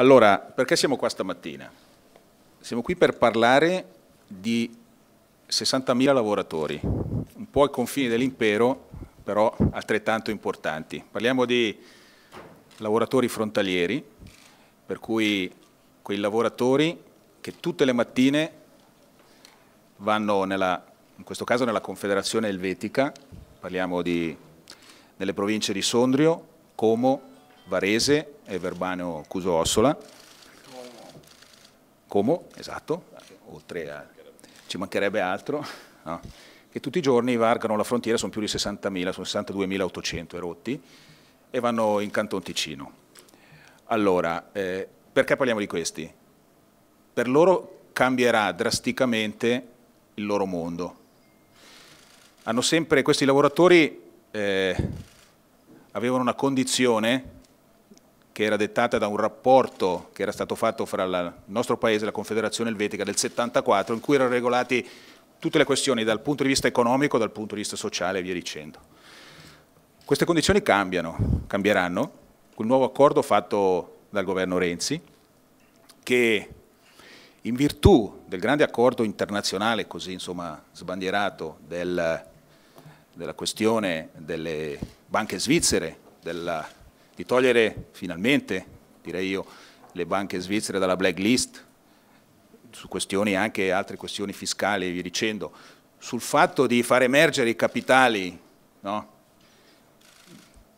Allora, perché siamo qua stamattina? Siamo qui per parlare di 60.000 lavoratori, un po' ai confini dell'impero, però altrettanto importanti. Parliamo di lavoratori frontalieri, per cui quei lavoratori che tutte le mattine vanno nella, in questo caso nella Confederazione Elvetica, parliamo di, delle province di Sondrio, Como, Varese e Verbano Cuso Ossola. Como, esatto, oltre a... ci mancherebbe altro, no? che tutti i giorni varcano la frontiera, sono più di 60.000, sono 62.800 erotti, e vanno in Canton Ticino. Allora, eh, perché parliamo di questi? Per loro cambierà drasticamente il loro mondo. Hanno sempre, questi lavoratori eh, avevano una condizione che era dettata da un rapporto che era stato fatto fra il nostro paese e la Confederazione Elvetica del 74, in cui erano regolate tutte le questioni dal punto di vista economico, dal punto di vista sociale e via dicendo. Queste condizioni cambiano, cambieranno, col nuovo accordo fatto dal governo Renzi, che in virtù del grande accordo internazionale, così insomma sbandierato, del, della questione delle banche svizzere, della di togliere finalmente, direi io, le banche svizzere dalla blacklist, su questioni anche altre questioni fiscali e via dicendo, sul fatto di far emergere i capitali no,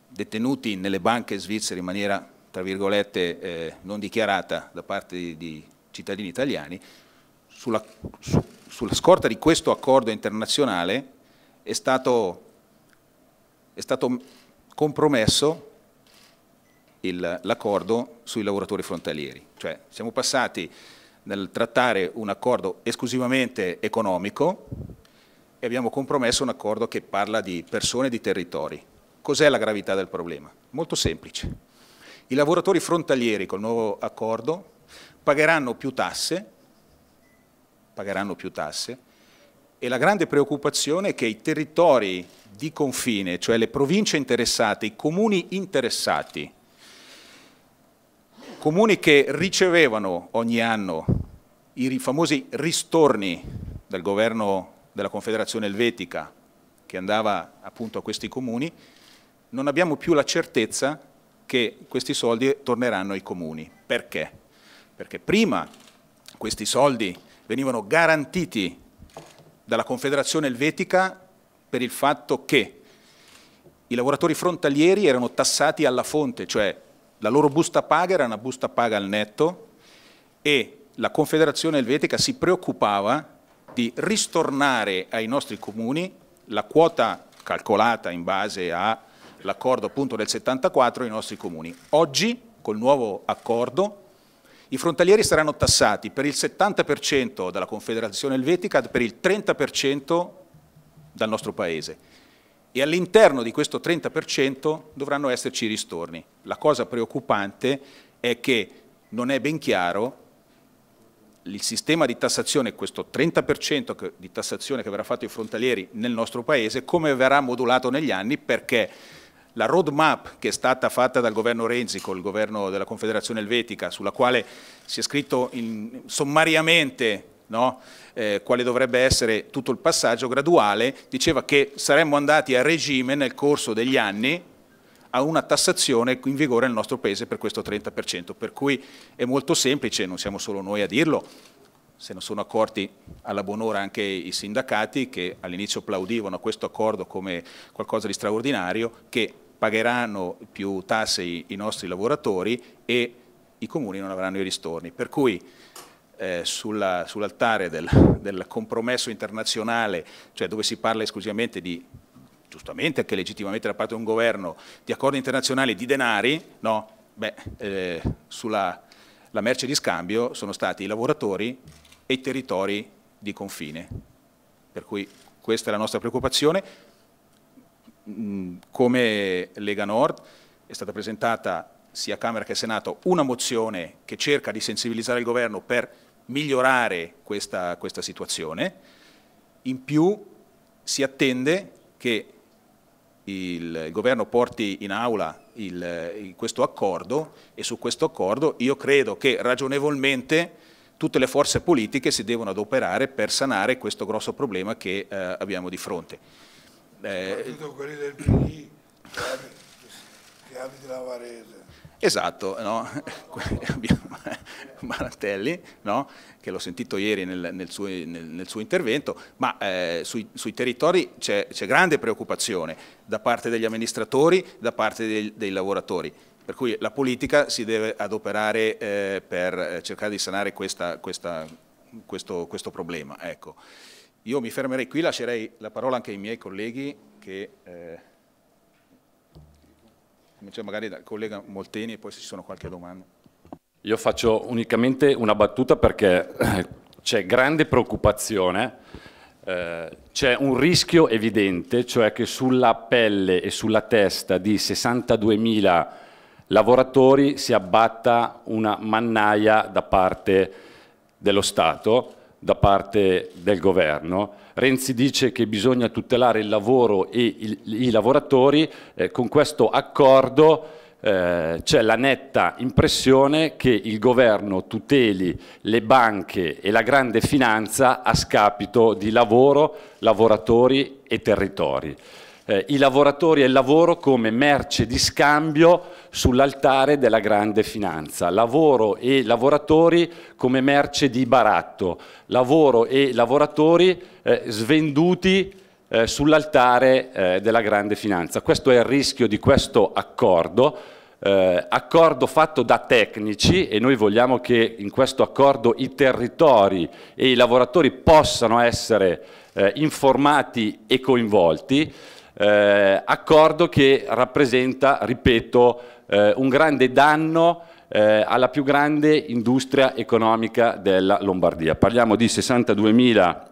detenuti nelle banche svizzere in maniera, tra virgolette, eh, non dichiarata da parte di, di cittadini italiani, sulla, su, sulla, scorta di questo accordo internazionale è stato, è stato compromesso l'accordo sui lavoratori frontalieri. Cioè siamo passati nel trattare un accordo esclusivamente economico e abbiamo compromesso un accordo che parla di persone e di territori. Cos'è la gravità del problema? Molto semplice. I lavoratori frontalieri col nuovo accordo pagheranno più tasse, pagheranno più tasse e la grande preoccupazione è che i territori di confine, cioè le province interessate, i comuni interessati comuni che ricevevano ogni anno i famosi ristorni del governo della Confederazione Elvetica che andava appunto a questi comuni, non abbiamo più la certezza che questi soldi torneranno ai comuni. Perché? Perché prima questi soldi venivano garantiti dalla Confederazione Elvetica per il fatto che i lavoratori frontalieri erano tassati alla fonte, cioè la loro busta paga era una busta paga al netto e la Confederazione Elvetica si preoccupava di ristornare ai nostri comuni la quota calcolata in base all'accordo appunto del 74 ai nostri comuni. Oggi, col nuovo accordo, i frontalieri saranno tassati per il 70% dalla Confederazione Elvetica, per il 30% dal nostro Paese e all'interno di questo 30% dovranno esserci ristorni. La cosa preoccupante è che non è ben chiaro il sistema di tassazione, questo 30% di tassazione che verrà fatto ai frontalieri nel nostro Paese, come verrà modulato negli anni perché la roadmap che è stata fatta dal governo Renzi con il governo della Confederazione Elvetica, sulla quale si è scritto in, sommariamente no? eh, quale dovrebbe essere tutto il passaggio graduale, diceva che saremmo andati a regime nel corso degli anni a una tassazione in vigore nel nostro Paese per questo 30%, per cui è molto semplice, non siamo solo noi a dirlo, se ne sono accorti alla buon'ora anche i sindacati che all'inizio applaudivano questo accordo come qualcosa di straordinario, che pagheranno più tasse i, i nostri lavoratori e i comuni non avranno i ristorni. Per cui eh, sull'altare sull del, del compromesso internazionale, cioè dove si parla esclusivamente di giustamente anche legittimamente da parte di un governo, di accordi internazionali, di denari, no? Beh, eh, sulla merce di scambio sono stati i lavoratori e i territori di confine. Per cui questa è la nostra preoccupazione. Mm, come Lega Nord è stata presentata sia a Camera che a Senato una mozione che cerca di sensibilizzare il governo per migliorare questa, questa situazione. In più si attende che il, governo porti in aula il, questo accordo e su questo accordo io credo che ragionevolmente tutte le forze politiche si devono adoperare per sanare questo grosso problema che eh, abbiamo di fronte. Eh, Abiti la Varese. Esatto, no? abbiamo Maratelli, no? che l'ho sentito ieri nel, nel, suo, nel, nel, suo, intervento, ma eh, sui, sui, territori c'è, grande preoccupazione da parte degli amministratori, da parte dei, dei lavoratori. Per cui la politica si deve adoperare eh, per eh, cercare di sanare questa, questa, questo, questo, problema. Ecco. Io mi fermerei qui, lascerei la parola anche ai miei colleghi che... Eh, Cominciamo magari dal collega Molteni e poi se ci sono qualche domanda. Io faccio unicamente una battuta perché eh, c'è grande preoccupazione, eh, c'è un rischio evidente, cioè che sulla pelle e sulla testa di 62.000 lavoratori si abbatta una mannaia da parte dello Stato da parte del governo. Renzi dice che bisogna tutelare il lavoro e il, i lavoratori, eh, con questo accordo eh, c'è la netta impressione che il governo tuteli le banche e la grande finanza a scapito di lavoro, lavoratori e territori eh, i lavoratori e il lavoro come merce di scambio sull'altare della grande finanza, lavoro e lavoratori come merce di baratto, lavoro e lavoratori eh, svenduti eh, sull'altare eh, della grande finanza. Questo è il rischio di questo accordo, eh, accordo fatto da tecnici e noi vogliamo che in questo accordo i territori e i lavoratori possano essere eh, informati e coinvolti eh, accordo che rappresenta, ripeto, eh, un grande danno eh, alla più grande industria economica della Lombardia. Parliamo di 62.000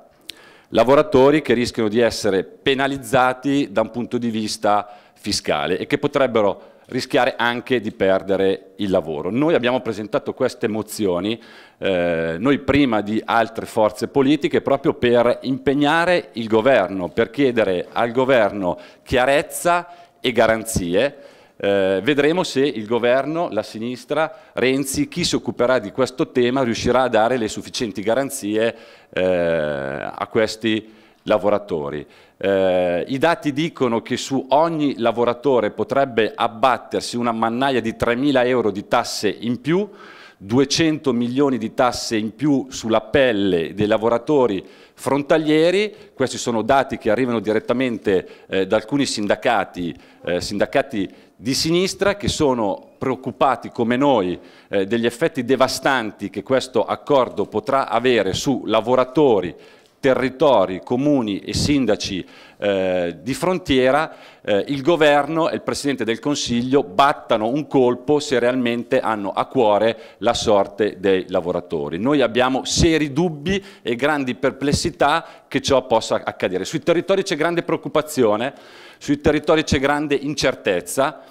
lavoratori che rischiano di essere penalizzati da un punto di vista fiscale e che potrebbero rischiare anche di perdere il lavoro. Noi abbiamo presentato queste mozioni, eh, noi prima di altre forze politiche, proprio per impegnare il governo, per chiedere al governo chiarezza e garanzie. Eh, vedremo se il governo, la sinistra, Renzi, chi si occuperà di questo tema riuscirà a dare le sufficienti garanzie eh, a questi lavoratori. Eh, I dati dicono che su ogni lavoratore potrebbe abbattersi una mannaia di 3.000 euro di tasse in più, 200 milioni di tasse in più sulla pelle dei lavoratori frontalieri, questi sono dati che arrivano direttamente eh, da alcuni sindacati, eh, sindacati di sinistra che sono preoccupati come noi eh, degli effetti devastanti che questo accordo potrà avere su lavoratori territori, comuni e sindaci eh, di frontiera, eh, il governo e il Presidente del Consiglio battano un colpo se realmente hanno a cuore la sorte dei lavoratori. Noi abbiamo seri dubbi e grandi perplessità che ciò possa accadere. Sui territori c'è grande preoccupazione, sui territori c'è grande incertezza,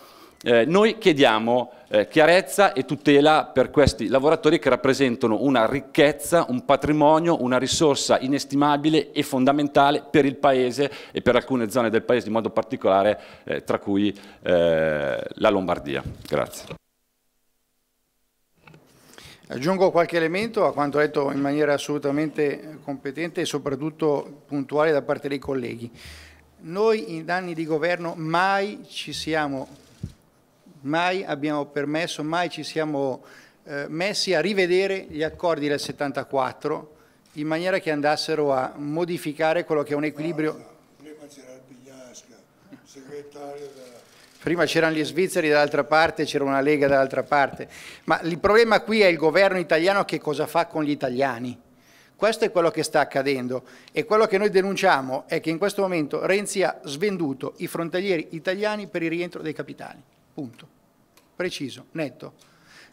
eh, noi chiediamo eh, chiarezza e tutela per questi lavoratori che rappresentano una ricchezza, un patrimonio, una risorsa inestimabile e fondamentale per il Paese e per alcune zone del Paese in modo particolare, eh, tra cui eh, la Lombardia. Grazie. Aggiungo qualche elemento a quanto detto in maniera assolutamente competente e soprattutto puntuale da parte dei colleghi. Noi in anni di governo mai ci siamo mai abbiamo permesso, mai ci siamo eh, messi a rivedere gli accordi del 74 in maniera che andassero a modificare quello che è un equilibrio... Prima c'era il Pigliasca, segretario della prima c'erano gli svizzeri dall'altra parte, c'era una Lega dall'altra parte, ma il problema qui è il governo italiano che cosa fa con gli italiani. Questo è quello che sta accadendo e quello che noi denunciamo è che in questo momento Renzi ha svenduto i frontalieri italiani per il rientro dei capitali. Punto. Preciso, netto.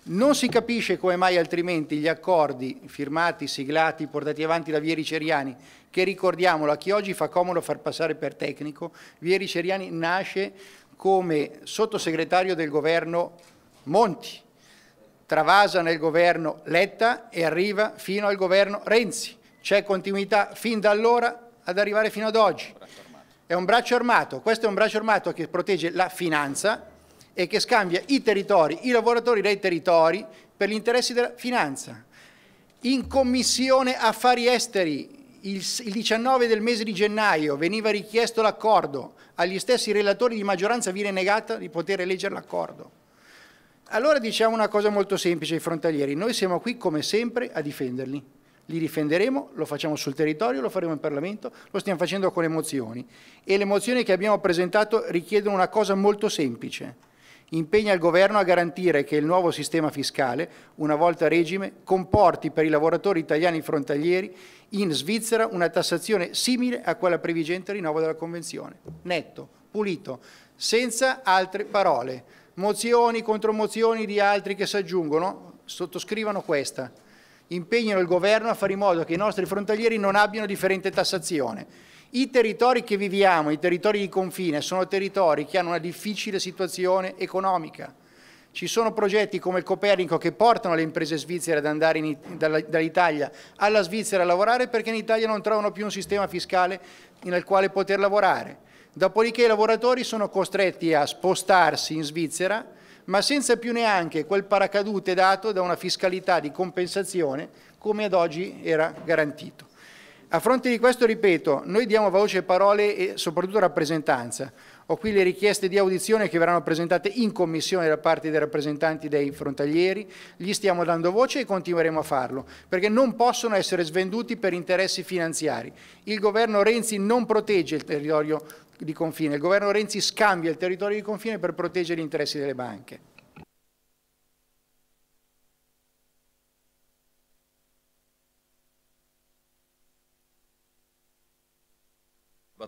Non si capisce come mai altrimenti gli accordi firmati, siglati, portati avanti da Vieri Ceriani, che ricordiamolo a chi oggi fa comodo far passare per tecnico, Vieri Ceriani nasce come sottosegretario del governo Monti, travasa nel governo Letta e arriva fino al governo Renzi. C'è continuità fin da allora ad arrivare fino ad oggi. È un braccio armato, questo è un braccio armato che protegge la finanza e che scambia i territori, i lavoratori dai territori per gli interessi della finanza. In commissione affari esteri il, 19 del mese di gennaio veniva richiesto l'accordo, agli stessi relatori di maggioranza viene negata di poter eleggere l'accordo. Allora diciamo una cosa molto semplice ai frontalieri, noi siamo qui come sempre a difenderli, li difenderemo, lo facciamo sul territorio, lo faremo in Parlamento, lo stiamo facendo con le mozioni e le mozioni che abbiamo presentato richiedono una cosa molto semplice, impegna il Governo a garantire che il nuovo sistema fiscale, una volta regime, comporti per i lavoratori italiani frontalieri in Svizzera una tassazione simile a quella previgente al rinnovo della Convenzione. Netto, pulito, senza altre parole. Mozioni, contromozioni di altri che si aggiungono, sottoscrivono questa. Impegnano il Governo a fare in modo che i nostri frontalieri non abbiano differente tassazione i territori che viviamo, i territori di confine, sono territori che hanno una difficile situazione economica. Ci sono progetti come il Copernico che portano le imprese svizzere ad andare dall'Italia alla Svizzera a lavorare perché in Italia non trovano più un sistema fiscale nel quale poter lavorare. Dopodiché i lavoratori sono costretti a spostarsi in Svizzera ma senza più neanche quel paracadute dato da una fiscalità di compensazione come ad oggi era garantito. A fronte di questo, ripeto, noi diamo voce, parole e soprattutto rappresentanza. Ho qui le richieste di audizione che verranno presentate in commissione da parte dei rappresentanti dei frontalieri, gli stiamo dando voce e continueremo a farlo, perché non possono essere svenduti per interessi finanziari. Il governo Renzi non protegge il territorio di confine, il governo Renzi scambia il territorio di confine per proteggere gli interessi delle banche.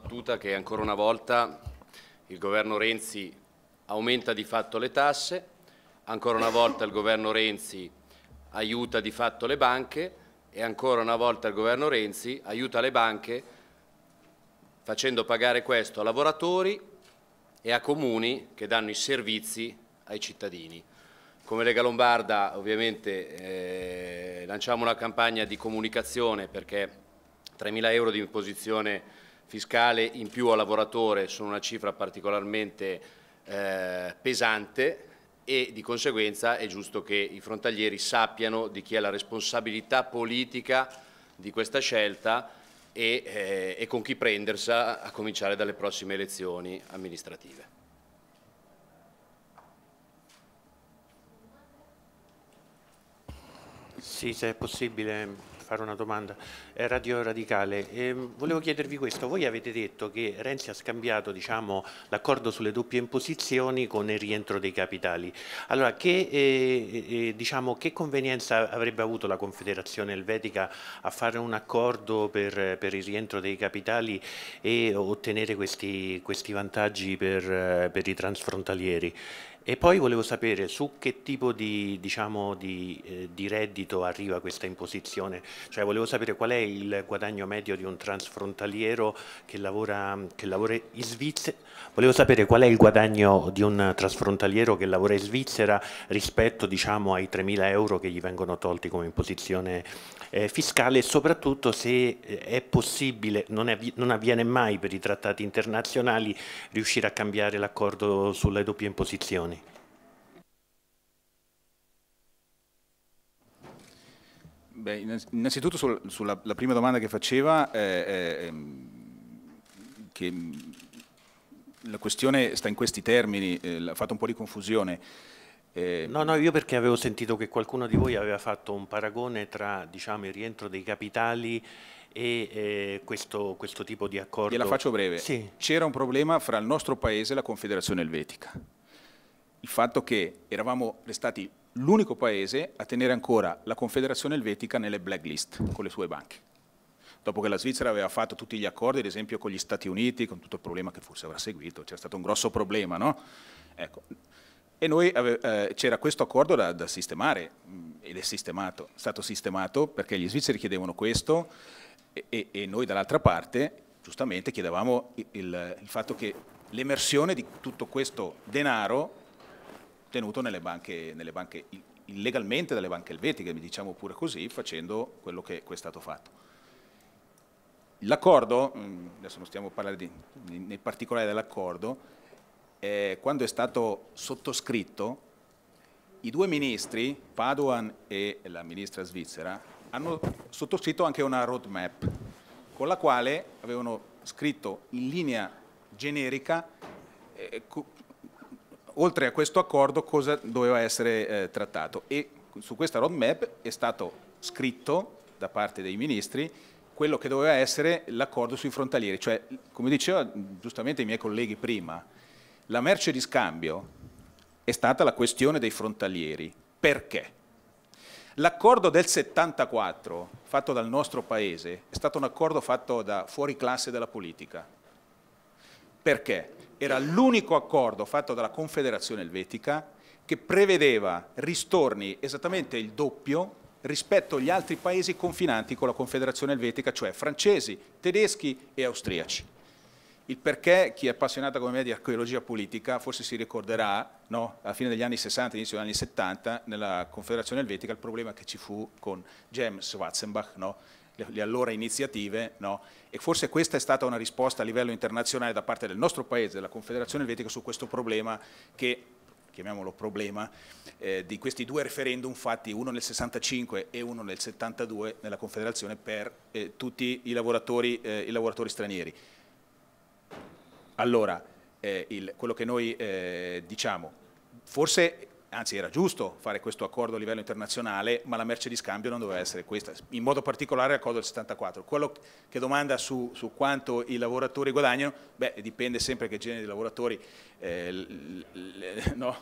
battuta che ancora una volta il governo Renzi aumenta di fatto le tasse, ancora una volta il governo Renzi aiuta di fatto le banche e ancora una volta il governo Renzi aiuta le banche facendo pagare questo a lavoratori e a comuni che danno i servizi ai cittadini. Come Lega Lombarda ovviamente eh, lanciamo una campagna di comunicazione perché 3.000 euro di imposizione fiscale in più al lavoratore sono una cifra particolarmente eh, pesante e di conseguenza è giusto che i frontalieri sappiano di chi è la responsabilità politica di questa scelta e, eh, e con chi prendersela a cominciare dalle prossime elezioni amministrative. Sì, se è possibile fare una domanda. Eh, Radio Radicale, eh, volevo chiedervi questo. Voi avete detto che Renzi ha scambiato diciamo, l'accordo sulle doppie imposizioni con il rientro dei capitali. Allora, che, eh, eh, eh, diciamo, che convenienza avrebbe avuto la Confederazione Elvetica a fare un accordo per, per il rientro dei capitali e ottenere questi, questi vantaggi per, per i transfrontalieri? E poi volevo sapere su che tipo di, diciamo, di, eh, di, reddito arriva questa imposizione, cioè volevo sapere qual è il guadagno medio di un transfrontaliero che lavora, che lavora in Svizzera, volevo sapere qual è il guadagno di un transfrontaliero che lavora in Svizzera rispetto diciamo, ai 3.000 euro che gli vengono tolti come imposizione eh, fiscale e soprattutto se eh, è possibile, non, è, non avviene mai per i trattati internazionali, riuscire a cambiare l'accordo sulle doppie imposizioni. Beh, innanzitutto sul, sulla prima domanda che faceva, eh, eh, che mm, la questione sta in questi termini, eh, ha fatto un po' di confusione. Ehm, no, no, io perché avevo sentito che qualcuno di voi aveva fatto un paragone tra diciamo, il rientro dei capitali e eh, questo, questo, tipo di accordo. Gliela faccio breve. Sì. C'era un problema fra il nostro paese e la Confederazione Elvetica. Il fatto che eravamo restati l'unico paese a tenere ancora la Confederazione Elvetica nelle blacklist con le sue banche. Dopo che la Svizzera aveva fatto tutti gli accordi, ad esempio con gli Stati Uniti, con tutto il problema che forse avrà seguito, c'era stato un grosso problema, no? Ecco. E noi eh, c'era questo accordo da, da sistemare, mm, ed è sistemato, stato sistemato perché gli svizzeri chiedevano questo e, e noi dall'altra parte giustamente chiedevamo il, il fatto che l'emersione di tutto questo denaro tenuto nelle banche, nelle banche, illegalmente dalle banche elvetiche, diciamo pure così, facendo quello che è stato fatto. L'accordo, mm, adesso non stiamo parlando di, nei particolari dell'accordo, eh, quando è stato sottoscritto, i due ministri, Paduan e la ministra svizzera, hanno sottoscritto anche una roadmap con la quale avevano scritto in linea generica eh, oltre a questo accordo cosa doveva essere eh, trattato e su questa roadmap è stato scritto da parte dei ministri quello che doveva essere l'accordo sui frontalieri, cioè come diceva giustamente i miei colleghi prima, la merce di scambio è stata la questione dei frontalieri. Perché? L'accordo del 74 fatto dal nostro paese è stato un accordo fatto da fuori classe della politica, perché? Era l'unico accordo fatto dalla Confederazione Elvetica che prevedeva ristorni esattamente il doppio rispetto agli altri paesi confinanti con la Confederazione Elvetica, cioè francesi, tedeschi e austriaci. Il perché, chi è appassionato come me di archeologia politica, forse si ricorderà, no, alla fine degli anni 60, inizio degli anni 70, nella Confederazione Elvetica, il problema che ci fu con James Watzenbach, no, le, le allora iniziative, no? e forse questa è stata una risposta a livello internazionale da parte del nostro paese, della Confederazione Elvetica, su questo problema che chiamiamolo problema, eh, di questi due referendum fatti, uno nel 65 e uno nel 72 nella Confederazione per eh, tutti i lavoratori, eh, i lavoratori, stranieri. Allora, eh, il, quello che noi eh, diciamo, forse anzi era giusto fare questo accordo a livello internazionale, ma la merce di scambio non doveva essere questa, in modo particolare l'accordo del 74. Quello che domanda su, su, quanto i lavoratori guadagnano, beh, dipende sempre che genere di lavoratori, eh, l, l, no?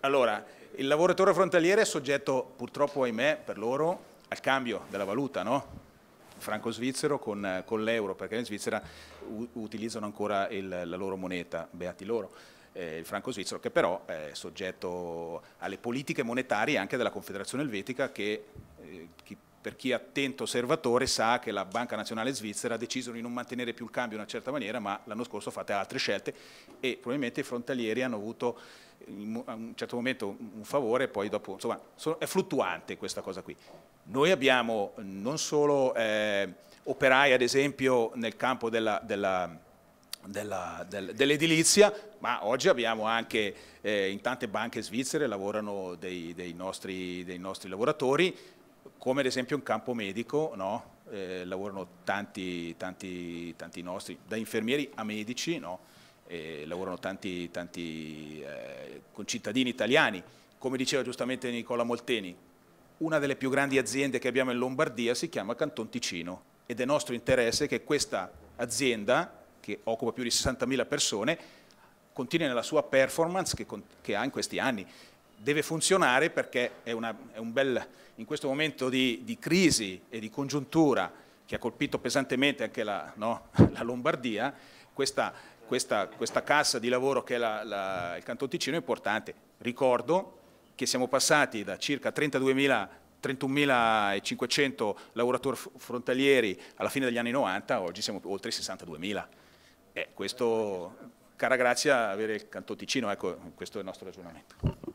Allora, il lavoratore frontaliere è soggetto, purtroppo ahimè, per loro, al cambio della valuta, no? franco svizzero con, con l'euro, perché in Svizzera utilizzano ancora il, la loro moneta, beati loro eh, il franco svizzero, che però è soggetto alle politiche monetarie anche della Confederazione Elvetica che eh, chi, per chi è attento osservatore sa che la Banca Nazionale Svizzera ha deciso di non mantenere più il cambio in una certa maniera, ma l'anno scorso ha fatto altre scelte e probabilmente i frontalieri hanno avuto eh, a un certo momento un favore poi dopo, insomma, è fluttuante questa cosa qui. Noi abbiamo non solo eh, operai, ad esempio, nel campo della, della della, del, dell'edilizia, ma oggi abbiamo anche eh, in tante banche svizzere lavorano dei, dei, nostri, dei, nostri, lavoratori, come ad esempio in campo medico, no? eh, lavorano tanti, tanti, tanti, nostri, da infermieri a medici, no? eh, lavorano tanti, tanti eh, concittadini italiani, come diceva giustamente Nicola Molteni, una delle più grandi aziende che abbiamo in Lombardia si chiama Canton Ticino ed è nostro interesse che questa azienda che occupa più di 60.000 persone, continui nella sua performance che, che, ha in questi anni. Deve funzionare perché è una, è bel, in questo momento di, di, crisi e di congiuntura che ha colpito pesantemente anche la, no, la Lombardia, questa, questa, questa, cassa di lavoro che è la, la, il Canton Ticino è importante. Ricordo che siamo passati da circa 31.500 lavoratori frontalieri alla fine degli anni 90, oggi siamo oltre 62.000. Eh, questo, cara grazia, avere il canto Ticino, ecco, questo è il nostro ragionamento.